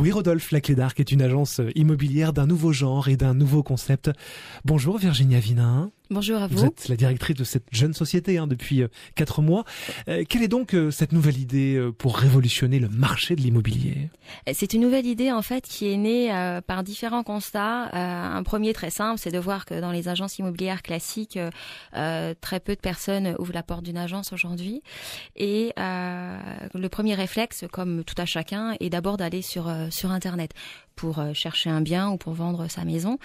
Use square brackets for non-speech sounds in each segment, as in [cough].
Oui, Rodolphe, la Clé d'Arc est une agence euh, immobilière d'un nouveau genre et d'un nouveau concept. Bonjour Virginia Vinin. Bonjour à vous. Vous êtes la directrice de cette jeune société hein, depuis euh, quatre mois. Euh, quelle est donc cette nouvelle idée pour révolutionner le marché de l'immobilier C'est une nouvelle idée en fait qui est née par différents constats. un premier très simple, c'est de voir que dans les agences immobilières classiques, très peu de personnes ouvrent la porte d'une agence aujourd'hui. Et le premier réflexe, comme tout à chacun, est d'abord d'aller sur, euh, sur Internet pour euh, chercher un bien ou pour vendre sa maison.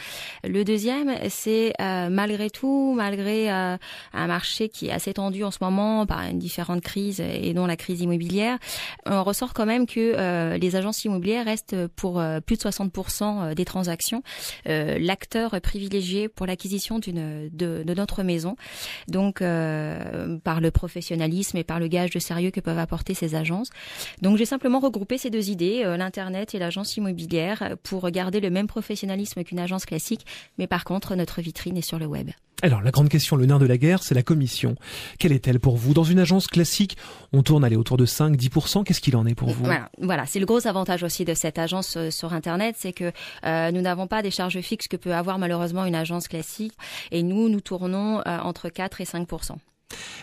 Le deuxième, c'est euh, malgré tout, malgré euh, un marché qui est assez tendu en ce moment par une différente crise et dont la crise immobilière, on ressort quand même que les agences immobilières restent pour plus de 60% des transactions l'acteur privilégié pour l'acquisition d'une de, de, notre maison. Donc par le professionnalisme et par le gage de sérieux que peuvent apporter ces agences. Donc j'ai simplement regroupé ces deux idées, l'internet et l'agence immobilière euh, pour garder le même professionnalisme qu'une agence classique, mais par contre, notre vitrine est sur le web. Alors, la grande question, le nerf de la guerre, c'est la commission. Quelle est-elle pour vous Dans une agence classique, on tourne autour de 5-10%. Qu'est-ce qu'il en est pour vous Voilà, c'est le gros avantage aussi de cette agence euh, sur Internet, c'est que euh, nous n'avons pas des charges fixes que peut avoir malheureusement une agence classique. Et nous, nous tournons entre 4 et 5%.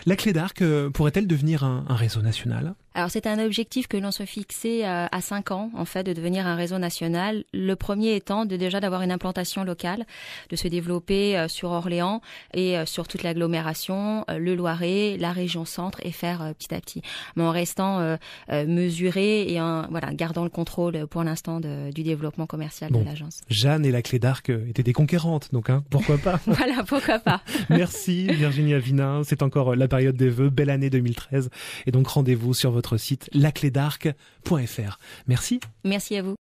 La clé d'arc pourrait-elle devenir un réseau national alors c'est un objectif que l'on se fixé euh, à 5 ans, en fait, de devenir un réseau national. Le premier étant de déjà d'avoir une implantation locale, de se développer euh, sur Orléans et euh, sur toute l'agglomération, le Loiret, la région centre et faire petit à petit. Mais en restant mesuré et en voilà, gardant le contrôle pour l'instant du développement commercial de l'agence. Jeanne et la clé d'arc étaient des conquérantes, donc hein, pourquoi pas [laughs] Voilà, pourquoi pas. [laughs] Merci Virginie Avinin, c'est encore la période des vœux, belle année 2013 et donc rendez-vous sur votre votre site laclédarc.fr. Merci. Merci à vous.